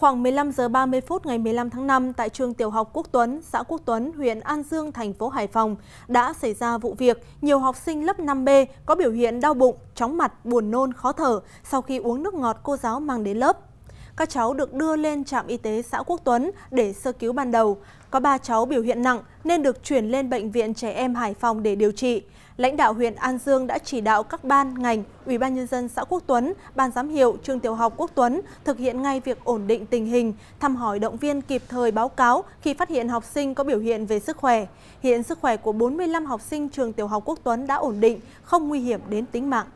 Khoảng 15 giờ 30 phút ngày 15 tháng 5 tại trường tiểu học Quốc Tuấn, xã Quốc Tuấn, huyện An Dương, thành phố Hải Phòng đã xảy ra vụ việc nhiều học sinh lớp 5B có biểu hiện đau bụng, chóng mặt, buồn nôn, khó thở sau khi uống nước ngọt cô giáo mang đến lớp các cháu được đưa lên trạm y tế xã Quốc Tuấn để sơ cứu ban đầu. Có 3 cháu biểu hiện nặng nên được chuyển lên Bệnh viện Trẻ Em Hải Phòng để điều trị. Lãnh đạo huyện An Dương đã chỉ đạo các ban, ngành, Ủy ban Nhân dân xã Quốc Tuấn, Ban giám hiệu, trường tiểu học Quốc Tuấn thực hiện ngay việc ổn định tình hình, thăm hỏi động viên kịp thời báo cáo khi phát hiện học sinh có biểu hiện về sức khỏe. Hiện sức khỏe của 45 học sinh trường tiểu học Quốc Tuấn đã ổn định, không nguy hiểm đến tính mạng.